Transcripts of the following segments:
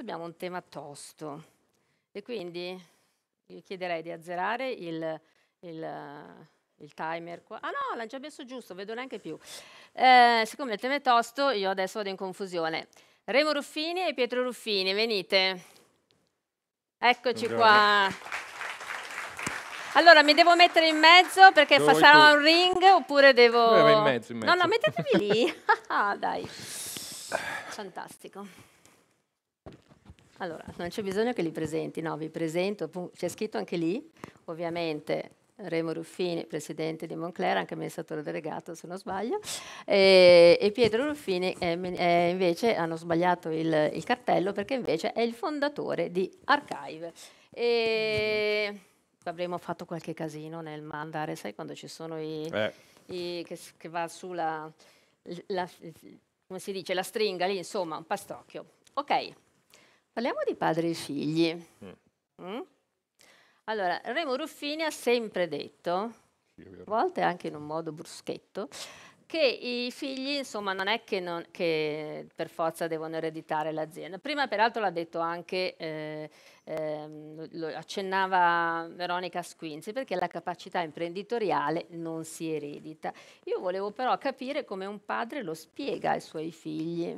Adesso abbiamo un tema tosto e quindi io chiederei di azzerare il, il, il timer qua. Ah no, l'ha già messo giusto, vedo neanche più. Eh, siccome il tema è tosto, io adesso vado in confusione. Remo Ruffini e Pietro Ruffini, venite. Eccoci Buongiorno. qua. Allora, mi devo mettere in mezzo perché Dove sarà tu? un ring oppure devo... Eh, in mezzo, in mezzo. No, no, mettetevi lì. dai. Fantastico. Allora, non c'è bisogno che li presenti, no, vi presento, c'è scritto anche lì, ovviamente Remo Ruffini, presidente di Moncler, anche amministratore delegato se non sbaglio, e, eh, e Pietro Ruffini eh, eh, invece hanno sbagliato il, il, cartello perché invece è il fondatore di Archive. E Avremmo fatto qualche casino nel mandare, sai quando ci sono i... Eh. i che, che, va sulla... La, come si dice, la stringa lì, insomma, un pastocchio. Ok, Parliamo di padri e figli. Mm. Mm? Allora, Remo Ruffini ha sempre detto, a volte anche in un modo bruschetto, che i figli, insomma, non è che, non, che per forza devono ereditare l'azienda. Prima, peraltro, l'ha detto anche, eh, eh, lo accennava Veronica Squinzi, perché la capacità imprenditoriale non si eredita. Io volevo però capire come un padre lo spiega ai suoi figli.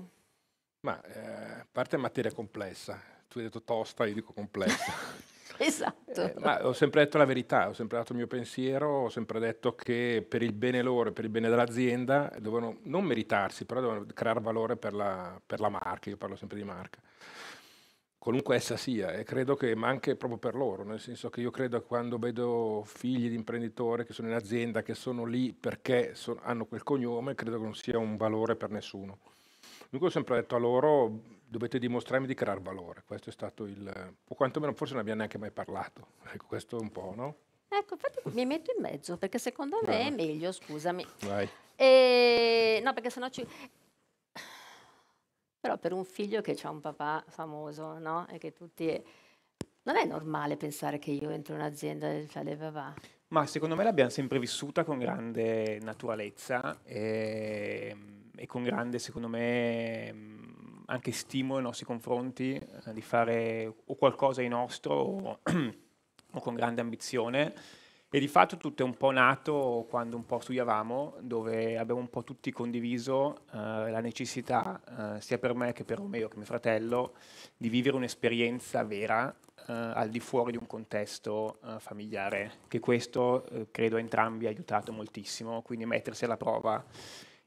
Ma eh, a parte materia complessa, tu hai detto tosta, io dico complessa. esatto. Eh, ma ho sempre detto la verità, ho sempre dato il mio pensiero, ho sempre detto che per il bene loro e per il bene dell'azienda devono non meritarsi, però devono creare valore per la, per la marca, io parlo sempre di marca qualunque essa sia, e credo che ma anche proprio per loro, nel senso che io credo che quando vedo figli di imprenditori che sono in azienda, che sono lì perché so, hanno quel cognome, credo che non sia un valore per nessuno. Dunque ho sempre detto a loro dovete dimostrarmi di creare valore, questo è stato il... o quantomeno forse non abbiamo neanche mai parlato, ecco questo è un po', no? Ecco, infatti mi metto in mezzo perché secondo me Beh. è meglio, scusami. Vai. E... No, perché sennò ci... Però per un figlio che ha un papà famoso, no? E che tutti... Non è normale pensare che io entro in un'azienda e del le papà. Ma secondo me l'abbiamo sempre vissuta con grande naturalezza. E ehm, e con grande, secondo me, mm, anche stimolo nei nostri confronti eh, di fare o qualcosa di nostro o, o, con grande ambizione. E di fatto tutto è un po' nato quando un po' studiavamo, dove abbiamo un po' tutti condiviso eh, la necessità, eh, sia per me che per Romeo, che mio fratello, di vivere un'esperienza vera eh, al di fuori di un contesto eh, familiare, che questo eh, credo a entrambi ha aiutato moltissimo, quindi mettersi alla prova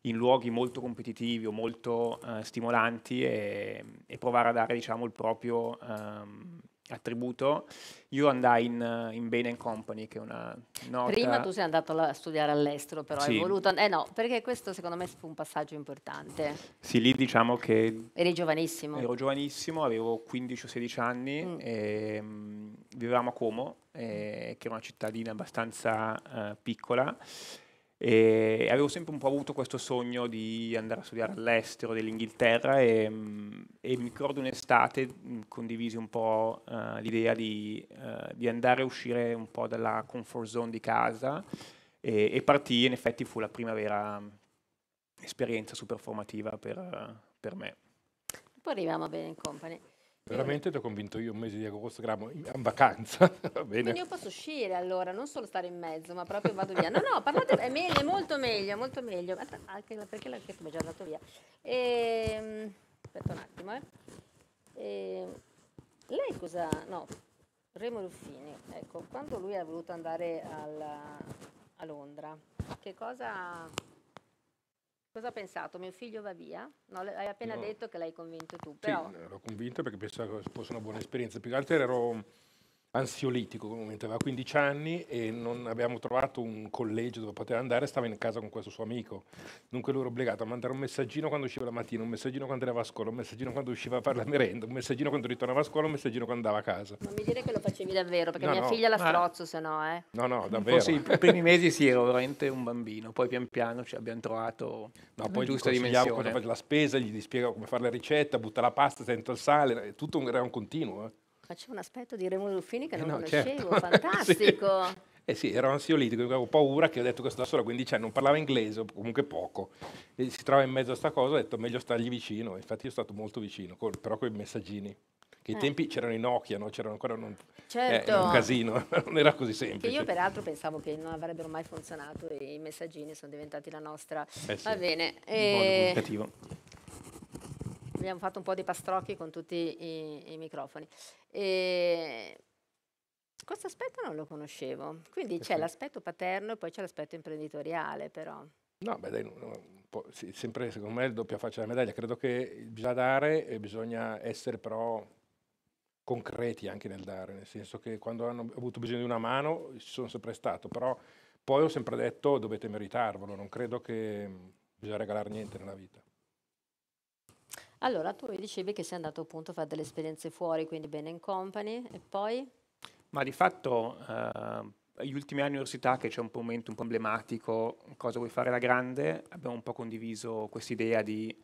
in luoghi molto competitivi o molto eh, stimolanti e, e, provare a dare diciamo, il proprio ehm, attributo. Io andai in, in Bain Company, che è una nota... Prima tu sei andato a studiare all'estero, però sì. hai voluto... Eh no, perché questo secondo me fu un passaggio importante. Sì, lì diciamo che... Eri giovanissimo. Ero giovanissimo, avevo 15 o 16 anni, mm. e, ehm, mh, vivevamo a Como, eh, che è una cittadina abbastanza eh, piccola, e avevo sempre un po' avuto questo sogno di andare a studiare all'estero dell'Inghilterra e, ehm, e mi ricordo un'estate mm, condivisi un po' uh, l'idea di, uh, di, andare a uscire un po' dalla comfort zone di casa e, e partì, in effetti fu la prima vera mm, esperienza super formativa per, per me. Poi arriviamo a Bene in Company. Veramente ti ho convinto io un mese di agosto, gramo, in, in vacanza. Va bene. Quindi io posso uscire allora, non solo stare in mezzo, ma proprio vado via. No, no, parlate, è meglio, molto meglio, molto meglio. Anche ah, perché l'ho mi è già andato via. E, ehm, aspetta un attimo, eh. E, ehm, lei cosa... No, Remo Ruffini, ecco, quando lui ha voluto andare alla, a Londra, che cosa Cosa ha pensato? Mio figlio va via? No, hai appena no. detto che l'hai convinto tu. Però... Sì, l'ho convinto perché pensavo che fosse una buona esperienza. Più che altro ero ansiolitico comunque, aveva 15 anni e non abbiamo trovato un collegio dove poteva andare, stava in casa con questo suo amico. Dunque lui era obbligato a mandare un messaggino quando usciva la mattina, un messaggino quando andava a scuola, un messaggino quando usciva a fare la merenda, un messaggino quando ritornava a scuola, un messaggino quando andava a casa. Non mi dire che lo facevi davvero, perché no, mia no, figlia la strozzo, se no, eh. No, no, davvero. Sì, i primi mesi sì, ero veramente un bambino, poi pian piano ci abbiamo trovato no, poi giusta dimensione. cosa fare la spesa, gli spiega come fare la ricetta, butta la pasta, sento il sale, tutto era un continuo, eh. Ma un aspetto di Remo Ruffini che eh non no, conoscevo, certo. fantastico. sì. Eh sì, ero ansiolitico, avevo paura che ho detto questo da solo a 15 anni non parlava inglese, comunque poco. E si trova in mezzo a questa cosa, ho detto meglio stargli vicino. Infatti io sono stato molto vicino, col, però con i messaggini che ai eh. tempi c'erano i Nokia, no? c'erano ancora non, certo. eh, un casino, non era così semplice. Che io peraltro pensavo che non avrebbero mai funzionato, i messaggini sono diventati la nostra. Eh sì, Va bene. E... Eh, abbiamo fatto un po' di pastrocchi con tutti i, i microfoni. E questo aspetto non lo conoscevo, quindi eh c'è l'aspetto paterno e poi c'è l'aspetto imprenditoriale però. No, beh, dai, no, sempre secondo me è il doppia faccia della medaglia. Credo che bisogna dare e bisogna essere però concreti anche nel dare, nel senso che quando hanno avuto bisogno di una mano ci sono sempre stato, però poi ho sempre detto dovete meritarvelo, non credo che mm, bisogna regalare niente nella vita. Allora, tu mi dicevi che sei andato appunto a fare delle esperienze fuori, quindi Bene in Company, e poi? Ma di fatto, eh, gli ultimi anni di università, che c'è un momento un po' emblematico, cosa vuoi fare da grande, abbiamo un po' condiviso questa idea di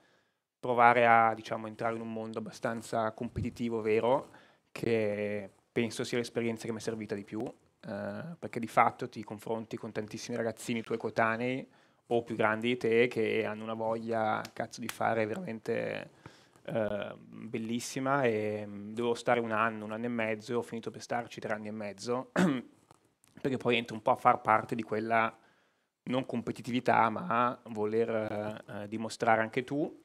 provare a, diciamo, entrare in un mondo abbastanza competitivo, vero, che penso sia l'esperienza che mi è servita di più, eh, perché di fatto ti confronti con tantissimi ragazzini tuoi coetanei o più grandi di te che hanno una voglia, cazzo, di fare veramente Ehm, bellissima e mm, dovevo stare un anno, un anno e mezzo, e ho finito per starci tre anni e mezzo, perché poi entro un po' a far parte di quella non competitività, ma voler eh, eh, dimostrare anche tu.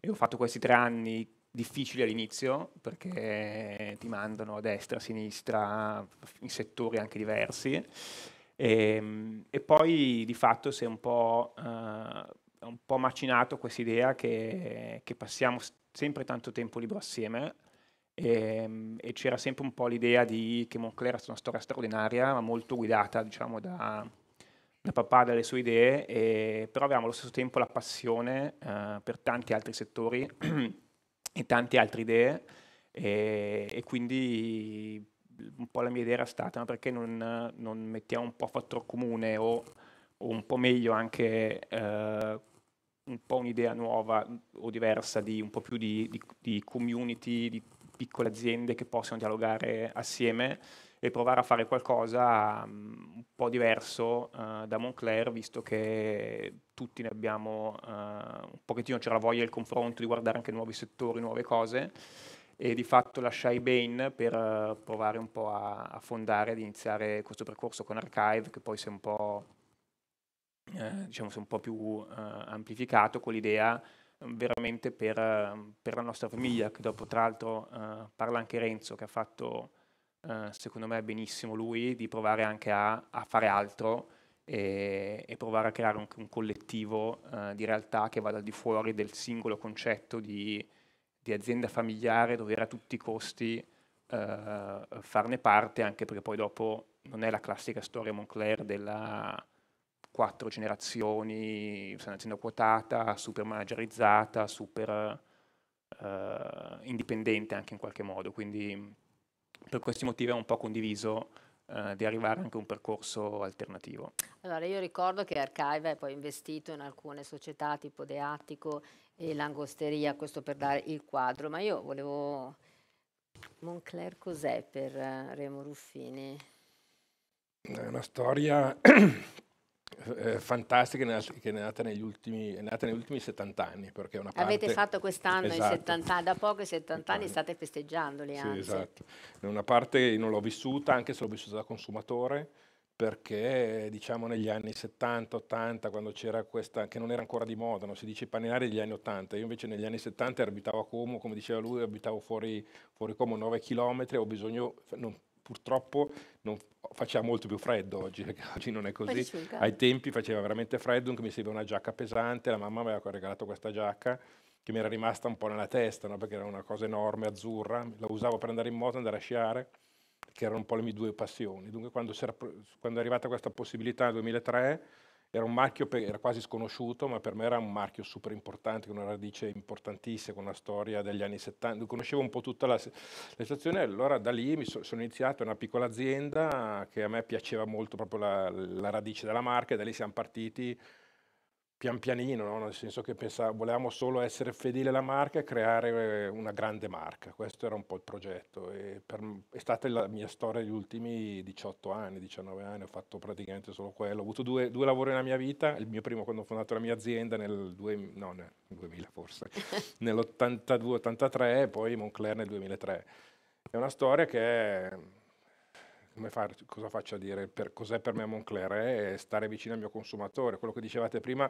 E ho fatto questi tre anni difficili all'inizio perché ti mandano a destra, a sinistra, in settori anche diversi. E, ehm, e poi di fatto si è un po', eh, un po macinato questa idea che, che, passiamo sempre tanto tempo libero assieme e, ehm, e c'era sempre un po' l'idea di, che Moncler è una storia straordinaria, ma molto guidata diciamo, da, da papà, dalle sue idee, e, però avevamo allo stesso tempo la passione eh, per tanti altri settori e tante altre idee e, e, quindi un po' la mia idea era stata ma perché non, non mettiamo un po' fattore comune o, o un po' meglio anche eh, un po' un'idea nuova mm, o diversa di un po' più di, di, di community, di piccole aziende che possono dialogare assieme e provare a fare qualcosa um, un po' diverso uh, da Moncler, visto che tutti ne abbiamo uh, un pochettino c'era voglia e il confronto, di guardare anche nuovi settori, nuove cose. E di fatto lasciai Bain per uh, provare un po' a, a fondare, ad iniziare questo percorso con Archive, che poi si è un po' eh, diciamo, un po' più eh, amplificato con l'idea mm, veramente per, mm, per, la nostra famiglia, che dopo tra l'altro eh, parla anche Renzo, che ha fatto eh, secondo me benissimo lui, di provare anche a, a fare altro e, e, provare a creare un, un collettivo di realtà che vada al di fuori del singolo concetto di, di azienda familiare dove a tutti i costi Uh, farne parte, anche perché poi dopo non è la classica storia Moncler della, quattro generazioni, è un'azienda quotata, super managerizzata, super eh, indipendente anche in qualche modo, quindi per questi motivi è un po' condiviso eh, di arrivare anche a un percorso alternativo. Allora io ricordo che Archive è poi investito in alcune società tipo Deattico e l'Angosteria, questo per dare il quadro, ma io volevo... Moncler cos'è per eh, Remo Ruffini? È una storia eh, fantastica che è nata negli ultimi, nata negli ultimi 70 anni. Perché una parte, Avete fatto quest'anno esatto, 70, da poco i 70 anni, anni, state festeggiandoli sì, anzi. Esatto. Una parte non l'ho vissuta, anche se l'ho vissuta da consumatore, perché diciamo negli anni 70, 80, quando c'era questa, che non era ancora di moda, non si dice i paninari degli anni 80, io invece negli anni 70 abitavo a Como, come diceva lui, abitavo fuori, fuori Como 9 km, ho bisogno, non, purtroppo non faceva molto più freddo oggi, perché oggi non è così. Ai tempi faceva veramente freddo, mi serviva una giacca pesante, la mamma mi aveva regalato questa giacca che mi era rimasta un po' nella testa, no? perché era una cosa enorme, azzurra, la usavo per andare in moto, andare a sciare, che erano un po' le mie due passioni. Dunque quando, quando è arrivata questa possibilità nel 2003 era un marchio per, era quasi sconosciuto, ma per me era un marchio super importante, con una radice importantissima, con una storia degli anni 70. Conoscevo un po' tutta la, la situazione, allora da lì so, sono iniziato una piccola azienda che a me piaceva molto proprio la, la radice della marca, e da lì siamo partiti pian pianino, no? nel senso che pensavo, volevamo solo essere fedeli alla marca e creare eh, una grande marca, questo era un po' il progetto. Per, è stata la mia storia degli ultimi 18 anni, 19 anni, ho fatto praticamente solo quello. Ho avuto due, due lavori nella mia vita, il mio primo quando ho fondato la mia azienda nel, due, no, nel 2000 forse, nell'82-83 e poi Moncler nel 2003. È una storia che far, cosa faccio a dire per, cos'è per me Moncler? È stare vicino al mio consumatore. Quello che dicevate prima,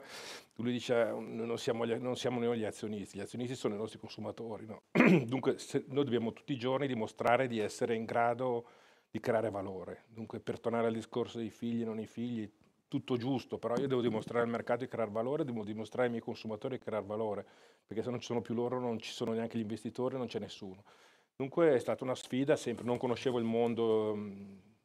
lui dice non siamo, non siamo noi gli azionisti, gli azionisti sono i nostri consumatori. No? Dunque se, noi dobbiamo tutti i giorni dimostrare di essere in grado di creare valore. Dunque per tornare al discorso dei figli e non i figli, tutto giusto, però io devo dimostrare al mercato di creare valore, devo dimostrare ai miei consumatori di creare valore, perché se non ci sono più loro non ci sono neanche gli investitori, non c'è nessuno. Dunque è stata una sfida, sempre non conoscevo il mondo mm,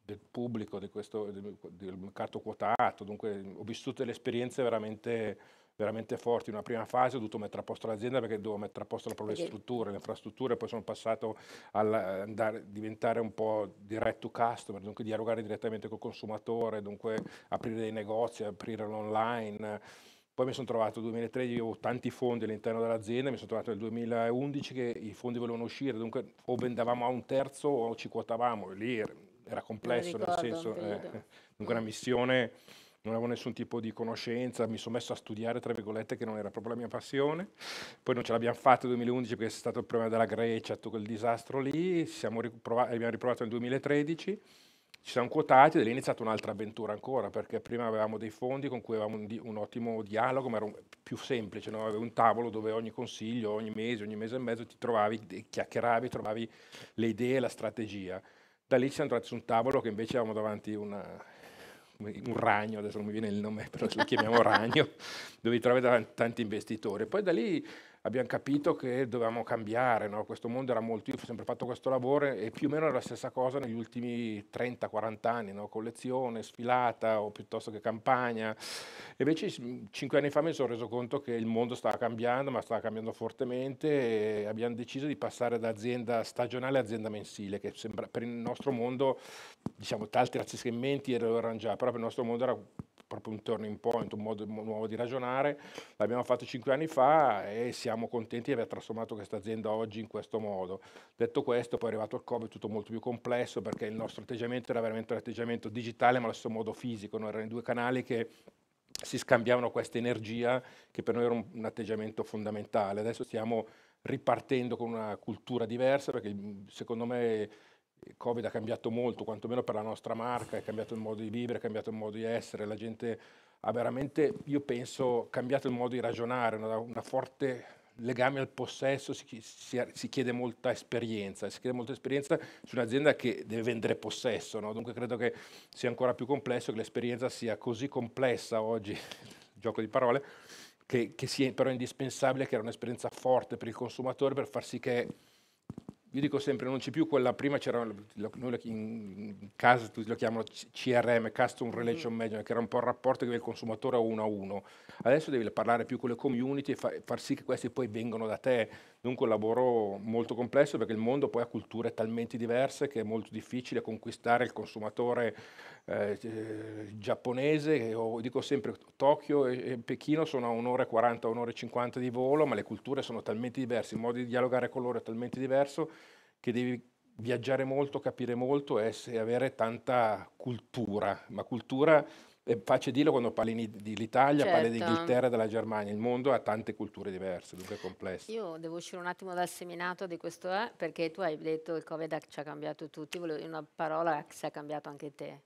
del pubblico, di questo, del, mercato quotato, dunque ho vissuto delle esperienze veramente, veramente forti. In una prima fase ho dovuto mettere a posto l'azienda perché dovevo mettere a posto le proprie strutture, le infrastrutture, poi sono passato a diventare un po' direct to customer, dunque dialogare direttamente col consumatore, dunque aprire dei negozi, aprire l'online poi mi sono trovato nel 2013, avevo tanti fondi all'interno dell'azienda, mi sono trovato nel 2011 che i fondi volevano uscire, dunque o vendavamo a un terzo o ci quotavamo, e lì era, complesso, ricordo, nel senso, eh, dunque una missione, non avevo nessun tipo di conoscenza, mi sono messo a studiare, tra virgolette, che non era proprio la mia passione, poi non ce l'abbiamo fatta nel 2011 perché è stato il problema della Grecia, tutto quel disastro lì, siamo riprova- abbiamo riprovato nel 2013 ci siamo quotati ed è iniziata un'altra avventura ancora, perché prima avevamo dei fondi con cui avevamo un, di, un ottimo dialogo, ma era un, più semplice, no? avevo un tavolo dove ogni consiglio, ogni mese, ogni mese e mezzo ti trovavi, chiacchieravi, trovavi le idee la strategia. Da lì ci siamo trovati su un tavolo che invece avevamo davanti una, un ragno, adesso non mi viene il nome, però lo chiamiamo ragno, dove ti trovi davanti tanti investitori. Poi da lì abbiamo capito che dovevamo cambiare, no? questo mondo era molto, io ho sempre fatto questo lavoro e più o meno era la stessa cosa negli ultimi 30-40 anni, no? collezione, sfilata o piuttosto che campagna. E invece cinque anni fa mi sono reso conto che il mondo stava cambiando, ma stava cambiando fortemente e abbiamo deciso di passare da azienda stagionale a azienda mensile, che sembra, per il nostro mondo, diciamo, altri razzischimenti erano già, però per il nostro mondo era proprio un turning point, un modo nuovo di ragionare. L'abbiamo fatto cinque anni fa e siamo contenti di aver trasformato questa azienda oggi in questo modo. Detto questo, poi è arrivato il Covid, tutto molto più complesso perché il nostro atteggiamento era veramente un atteggiamento digitale, ma allo stesso modo fisico. Noi erano i due canali che si scambiavano questa energia che per noi era un, un atteggiamento fondamentale. Adesso stiamo ripartendo con una cultura diversa perché secondo me il Covid ha cambiato molto, quantomeno per la nostra marca, è cambiato il modo di vivere, è cambiato il modo di essere, la gente ha veramente, io penso, cambiato il modo di ragionare, una, una forte legame al possesso, si, si, si, chiede molta esperienza, si chiede molta esperienza su un'azienda che deve vendere possesso, no? dunque credo che sia ancora più complesso, che l'esperienza sia così complessa oggi, gioco di parole, che, che sia però indispensabile che era un'esperienza forte per il consumatore per far sì che io dico sempre, non c'è più quella, prima c'era, noi in casa tutti lo chiamano CRM, Custom Relation mm. Management, che era un po' il rapporto che aveva il consumatore a uno a uno. Adesso devi parlare più con le community e far sì che questi poi vengano da te. Dunque un lavoro molto complesso perché il mondo poi ha culture talmente diverse che è molto difficile conquistare il consumatore eh, giapponese, o dico sempre Tokyo e, e Pechino sono a un'ora e 40, un'ora e 50 di volo, ma le culture sono talmente diverse, il modo di dialogare con loro è talmente diverso che devi viaggiare molto, capire molto e avere tanta cultura, ma cultura è facile dirlo quando parli dell'Italia, certo. parli dell'Inghilterra, della Germania, il mondo ha tante culture diverse, dunque è complesso. Io devo uscire un attimo dal seminato di questo, eh, perché tu hai detto che il Covid ci ha cambiato tutti, volevo dire una parola che si è cambiato anche te.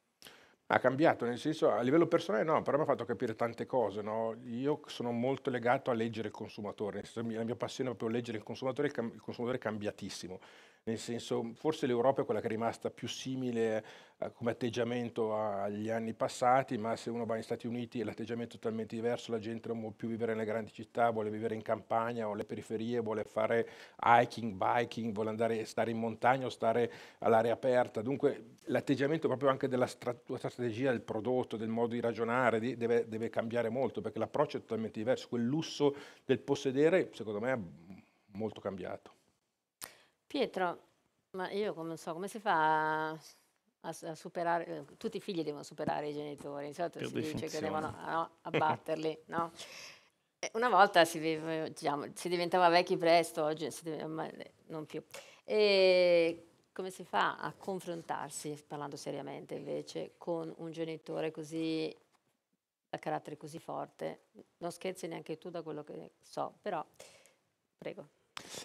Ha cambiato, nel senso, a livello personale no, però mi ha fatto capire tante cose. No? Io sono molto legato a leggere il consumatore, la mia passione è proprio leggere il consumatore, il consumatore è cambiatissimo. Nel senso, forse l'Europa è quella che è rimasta più simile eh, come atteggiamento agli anni passati, ma se uno va negli Stati Uniti l'atteggiamento è totalmente diverso, la gente non vuole più vivere nelle grandi città, vuole vivere in campagna o nelle periferie, vuole fare hiking, biking, vuole andare, stare in montagna o stare all'aria aperta. Dunque l'atteggiamento proprio anche della stra strategia, del prodotto, del modo di ragionare di, deve, deve cambiare molto, perché l'approccio è totalmente diverso. Quel lusso del possedere, secondo me, è molto cambiato. Pietro, ma io non so come si fa a, a superare, eh, tutti i figli devono superare i genitori, di solito per si dice che devono no, abbatterli, no? Una volta si, diciamo, si, diventava vecchi presto, oggi eh, non più. E come si fa a confrontarsi, parlando seriamente invece, con un genitore così da carattere così forte? Non scherzi neanche tu da quello che so, però prego.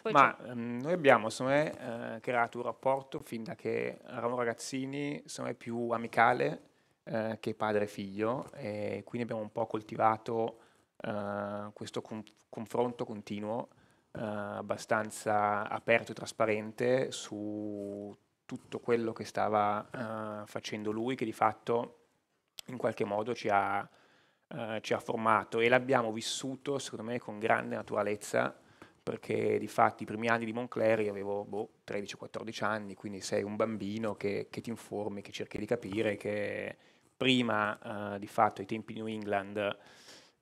Poi Ma ehm, noi abbiamo me, eh, creato un rapporto fin da che eravamo ragazzini me, più amicale eh, che padre e figlio e quindi abbiamo un po' coltivato eh, questo con- confronto continuo eh, abbastanza aperto e trasparente su tutto quello che stava eh, facendo lui che di fatto in qualche modo ci ha, eh, ci ha formato e l'abbiamo vissuto secondo me con grande naturalezza perché di fatti i primi anni di Moncler io avevo boh, 13-14 anni, quindi sei un bambino che, che, ti informi, che cerchi di capire, che prima eh, di fatto ai tempi New England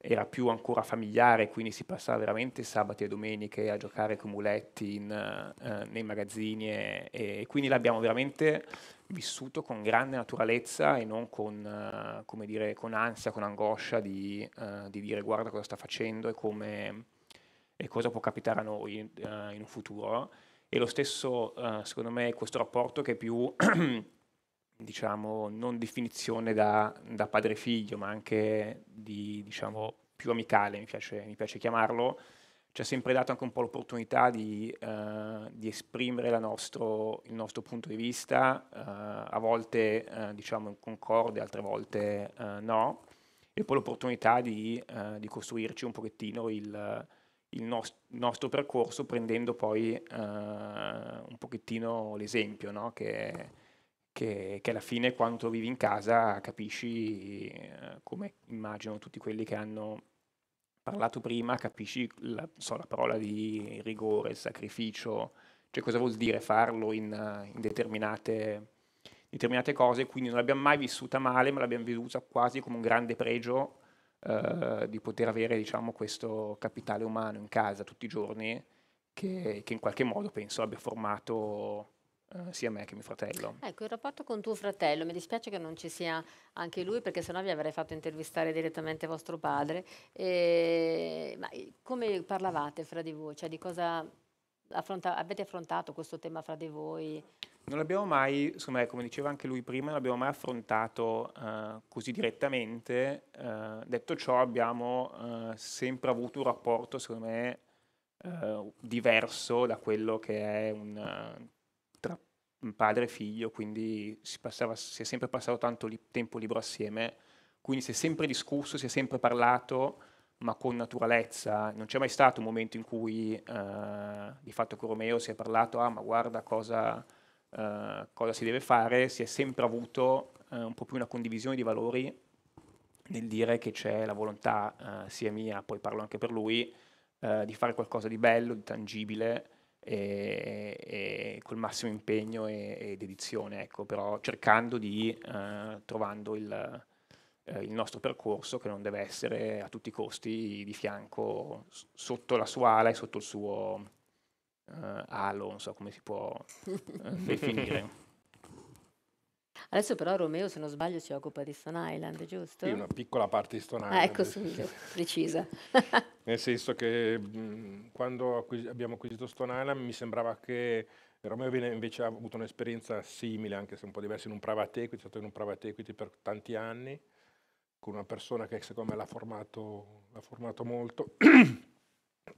era più ancora familiare, quindi si passava veramente sabati e domeniche a giocare con muletti in, eh, nei magazzini e, e, quindi l'abbiamo veramente vissuto con grande naturalezza e non con, eh, dire, con ansia, con angoscia di, eh, di dire guarda cosa sta facendo e come e cosa può capitare a noi uh, in un futuro. E lo stesso, uh, secondo me, questo rapporto che è più, diciamo, non definizione da, da padre-figlio, ma anche di, diciamo, più amicale, mi piace, mi piace chiamarlo, ci ha sempre dato anche un po' l'opportunità di, uh, di esprimere nostro, il nostro punto di vista, uh, a volte uh, diciamo concorde, altre volte no, e poi l'opportunità di, di costruirci un pochettino il, il, nos- nostro percorso prendendo poi eh, un pochettino l'esempio, no? che, che, che, alla fine quando vivi in casa capisci, eh, come immagino tutti quelli che hanno parlato prima, capisci la, so, la parola di rigore, il sacrificio, cioè cosa vuol dire farlo in, in determinate, determinate cose, quindi non l'abbiamo mai vissuta male, ma l'abbiamo vissuta quasi come un grande pregio eh, di poter avere diciamo, questo capitale umano in casa tutti i giorni che, che in qualche modo penso abbia formato eh, sia me che mio fratello. Ecco, il rapporto con tuo fratello, mi dispiace che non ci sia anche lui perché sennò vi avrei fatto intervistare direttamente vostro padre, e, eh, ma come parlavate fra di voi, cioè di cosa Affronta avete affrontato questo tema fra di voi? Non l'abbiamo mai, me, ecco, come diceva anche lui prima, non l'abbiamo mai affrontato eh, così direttamente. Eh, detto ciò, abbiamo eh, sempre avuto un rapporto, secondo me, eh, diverso da quello che è un eh, tra padre e figlio, quindi si, passava, si è sempre passato tanto li tempo libero assieme, quindi si è sempre discusso, si è sempre parlato ma con naturalezza. Non c'è mai stato un momento in cui eh, di fatto con Romeo si è parlato, ah ma guarda cosa, eh, cosa si deve fare, si è sempre avuto eh, un po' più una condivisione di valori nel dire che c'è la volontà eh, sia mia, poi parlo anche per lui, eh, di fare qualcosa di bello, di tangibile. E, e col massimo impegno e, e dedizione, ecco, però cercando di eh, trovando il, eh, il nostro percorso che non deve essere a tutti i costi di fianco sotto la sua ala e sotto il suo eh, alo, non so come si può eh, definire. Adesso però Romeo, se non sbaglio, si occupa di Stone Island, giusto? Sì, una piccola parte di Stone Island. Ah, ecco, subito, precisa. Nel senso che mh, quando acquis- abbiamo acquisito Stone Island mi sembrava che Romeo invece ha avuto un'esperienza simile, anche se un po' diversa, in un private equity, è stato in un private equity per tanti anni con una persona che secondo me l'ha formato, l'ha formato molto.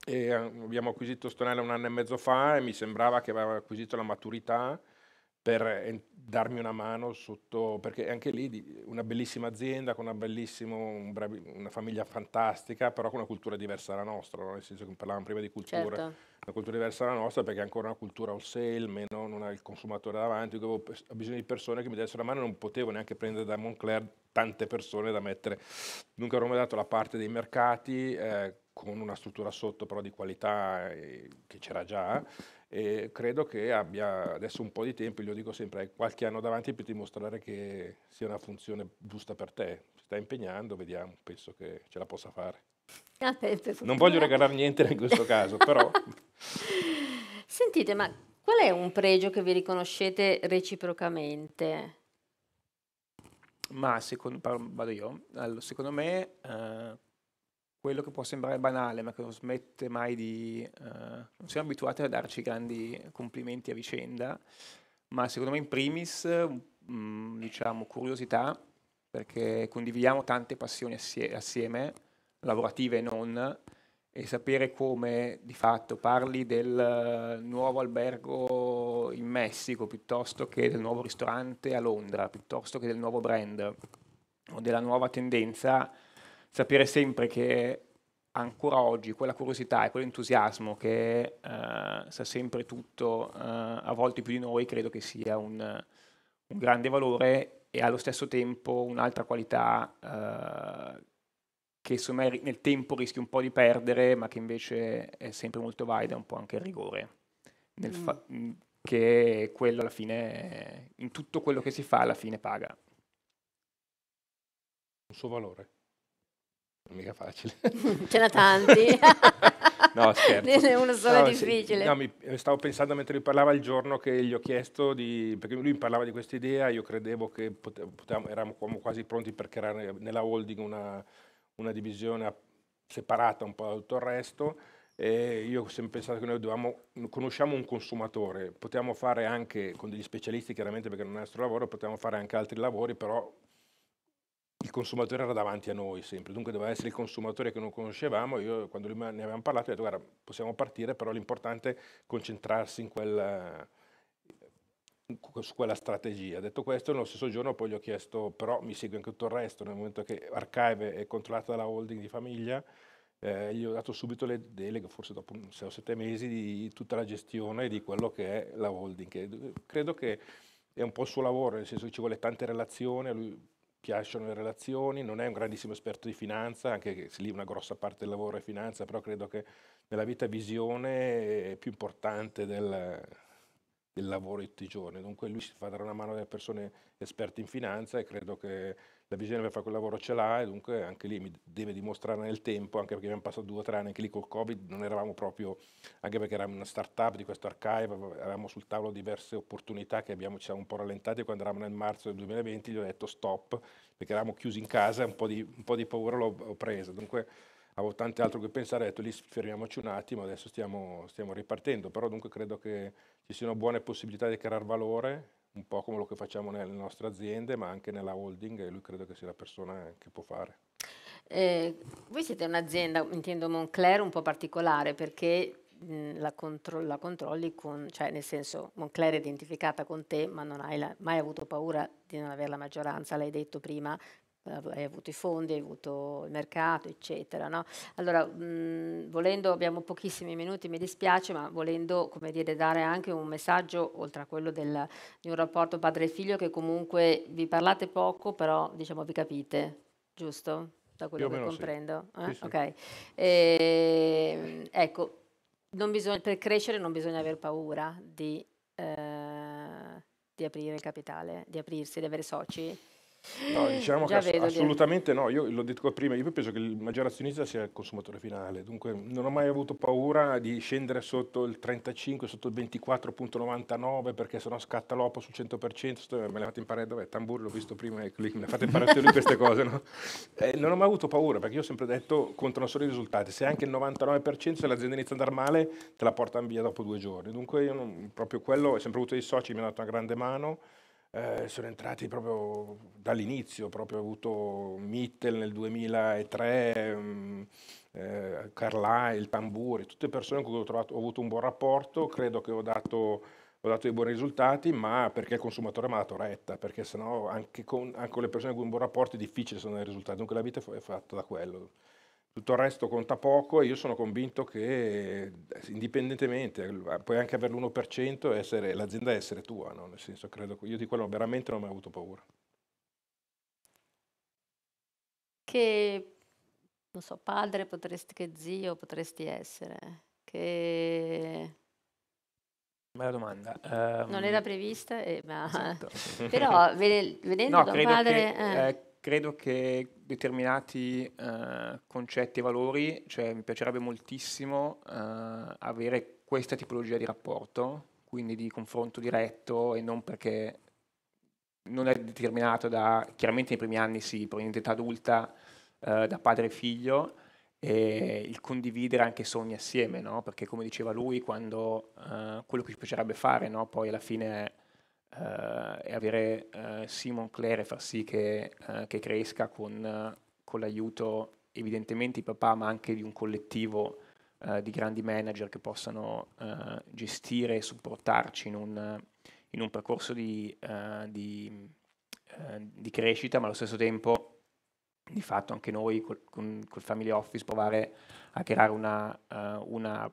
Eh, abbiamo acquisito Stonella un anno e mezzo fa e mi sembrava che aveva acquisito la maturità per eh, darmi una mano sotto, perché anche lì una bellissima azienda con una, un bravi, una famiglia fantastica, però con una cultura diversa dalla nostra, no? nel senso che parlavamo prima di cultura, certo. una cultura diversa dalla nostra perché è ancora una cultura wholesale, meno non ha il consumatore davanti, avevo bisogno di persone che mi dessero una mano, non potevo neanche prendere da Moncler tante persone da mettere. Dunque avrò dato la parte dei mercati, eh, con una struttura sotto però di qualità eh, che c'era già e credo che abbia adesso un po' di tempo, io dico sempre, hai eh, qualche anno davanti per dimostrare che sia una funzione giusta per te, si sta impegnando, vediamo, penso che ce la possa fare. Ah, non voglio regalare niente in questo caso, però... Sentite, ma qual è un pregio che vi riconoscete reciprocamente? Ma secondo, vado io, allora, secondo me eh, quello che può sembrare banale, ma che non smette mai di... Uh, non siamo abituati a darci grandi complimenti a vicenda, ma secondo me in primis, mh, mm, diciamo, curiosità, perché condividiamo tante passioni assie- assieme, lavorative e non, e sapere come di fatto parli del nuovo albergo in Messico piuttosto che del nuovo ristorante a Londra, piuttosto che del nuovo brand o della nuova tendenza sapere sempre che ancora oggi quella curiosità e quell'entusiasmo che uh, sa sempre tutto, uh, a volte più di noi, credo che sia un, un grande valore e allo stesso tempo un'altra qualità uh, che insomma, nel tempo rischi un po' di perdere, ma che invece è sempre molto valida, un po' anche il rigore, mm. fa- mm. che quello alla fine, in tutto quello che si fa, alla fine paga. Un suo valore. Non Mica facile. Ce n'ha tanti. no, scherzo. Uno solo no, difficile. Se, no, mi, eh, stavo pensando mentre lui parlava il giorno che gli ho chiesto di... perché lui mi parlava di questa idea, io credevo che potevamo, eravamo quasi pronti per creare nella holding una, una divisione separata un po' da tutto il resto. E io ho sempre pensato che noi dovevamo, conosciamo un consumatore, potevamo fare anche con degli specialisti chiaramente perché non è il nostro lavoro, potevamo fare anche altri lavori, però il consumatore era davanti a noi sempre, dunque doveva essere il consumatore che non conoscevamo, io quando ne avevamo parlato ho detto guarda possiamo partire, però l'importante è concentrarsi in quella, eh, su quella strategia. Detto questo, nello stesso giorno poi gli ho chiesto, però mi segue anche tutto il resto, nel momento che Archive è controllata dalla holding di famiglia, eh, gli ho dato subito le deleghe, forse dopo 6 o 7 mesi, di tutta la gestione di quello che è la holding. Che credo che è un po' il suo lavoro, nel senso che ci vuole tante relazioni, lui chiasciano le relazioni, non è un grandissimo esperto di finanza, anche se lì una grossa parte del lavoro è finanza, però credo che nella vita visione è più importante del, del lavoro di tutti i giorni. Dunque lui si fa dare una mano alle persone esperte in finanza e credo che la visione per fare quel lavoro ce l'ha e dunque anche lì mi deve dimostrare nel tempo, anche perché abbiamo passato due o tre anni anche lì col Covid, non eravamo proprio, anche perché eravamo una startup di questo archive, avevamo sul tavolo diverse opportunità che abbiamo, ci siamo un po' rallentati quando eravamo nel marzo del 2020 gli ho detto stop, perché eravamo chiusi in casa, un un po di paura l'ho presa, dunque avevo tante altro che pensare, ho detto lì fermiamoci un attimo, adesso stiamo, stiamo ripartendo, però dunque credo che ci siano buone possibilità di creare valore un po' come lo che facciamo nelle nostre aziende, ma anche nella holding e lui credo che sia la persona che può fare. Eh, voi siete un'azienda, intendo Moncler, un po' particolare perché mh, mm, la, contro la, controlli con, cioè nel senso Moncler è identificata con te, ma non hai mai avuto paura di non avere la maggioranza, l'hai detto prima, hai avuto i fondi, hai avuto il mercato, eccetera. No? Allora, mh, mhmm, volendo, abbiamo pochissimi minuti, mi dispiace, ma volendo come dire, dare anche un messaggio, oltre a quello del, di un rapporto padre-figlio, che comunque vi parlate poco, però diciamo vi capite, giusto? Da quello che comprendo. Sì. Eh? Sì, sì. Okay. E, ehm, ecco, bisogna, per crescere non bisogna aver paura di, eh, di aprire il capitale, di aprirsi, di avere soci No, diciamo Già che ass assolutamente no, io l'ho detto prima, io penso che il maggior azionista sia il consumatore finale, dunque non ho mai avuto paura di scendere sotto il 35, sotto il 24.99 perché sennò scatta l'OPO sul 100%, me l'ha fatto imparare dov'è, Tamburi l'ho visto prima e ecco me l'ha fatto imparare lui queste cose, no? eh, non ho mai avuto paura perché io ho sempre detto contano solo i risultati, se anche il 99% se l'azienda inizia ad andare male te la portano via dopo due giorni, dunque io non, proprio quello, ho sempre avuto dei soci, mi hanno dato una grande mano eh, sono entrati proprio dall'inizio, proprio ho avuto Mittel nel 2003, mh, mm, eh, Carlyle, Tamburi, tutte persone con cui ho, trovato, ho, avuto un buon rapporto, credo che ho dato, ho dato dei buoni risultati, ma perché il consumatore mi ha dato retta, perché sennò anche con, anche con le persone con cui ho un buon rapporto è difficile sono dei risultati, dunque la vita è fatta da quello tutto il resto conta poco e io sono convinto che eh, indipendentemente, eh, puoi anche avere l'1% e essere, l'azienda essere tua, no? nel senso credo, io di quello veramente non ho mai avuto paura. Che, non so, padre potresti, che zio potresti essere, che... Bella domanda. Um, non ehm, era prevista, eh, ma... Esatto. però vedendo no, da padre... Che, eh, eh, credo che determinati eh, concetti e valori, cioè mi piacerebbe moltissimo eh, avere questa tipologia di rapporto, quindi di confronto diretto e non perché non è determinato da, chiaramente nei primi anni sì, poi in età adulta eh, da padre e figlio, e il condividere anche sogni assieme, no? perché come diceva lui, quando, eh, quello che ci piacerebbe fare, no? poi alla fine eh, e avere eh, Simon Clare e far sì che, eh, che cresca con, con l'aiuto evidentemente di papà, ma anche di un collettivo uh, di grandi manager che possano uh, gestire e supportarci in un, in un percorso di, uh, di, di, crescita, ma allo stesso tempo di fatto anche noi col, con, col Family Office provare a creare una, una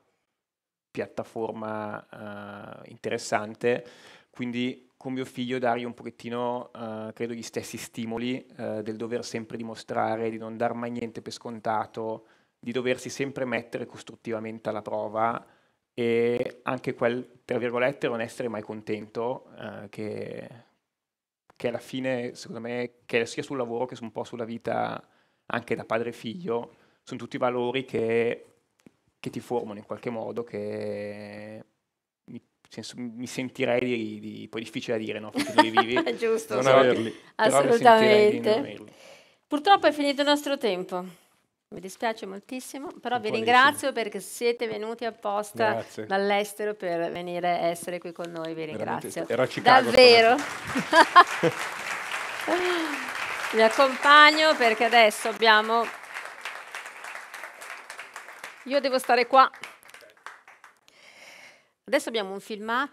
piattaforma interessante. Quindi con mio figlio dargli un pochettino, uh, credo, gli stessi stimoli uh, del dover sempre dimostrare, di non dar mai niente per scontato, di doversi sempre mettere costruttivamente alla prova e anche quel, tra virgolette, non essere mai contento, uh, che, che, alla fine, secondo me, che sia sul lavoro che un po' sulla vita anche da padre e figlio, sono tutti valori che, che ti formano in qualche modo, che senso, mi sentirei di, di, poi difficile da dire, no? Facendo vivi, Giusto, non averli. Assolutamente. Non Purtroppo è finito il nostro tempo. Mi dispiace moltissimo, però vi ringrazio perché siete venuti apposta Grazie. dall'estero per venire a essere qui con noi, vi ringrazio. Era Chicago, Davvero. Mi accompagno perché adesso abbiamo... Io devo stare qua. Adesso abbiamo un filmato.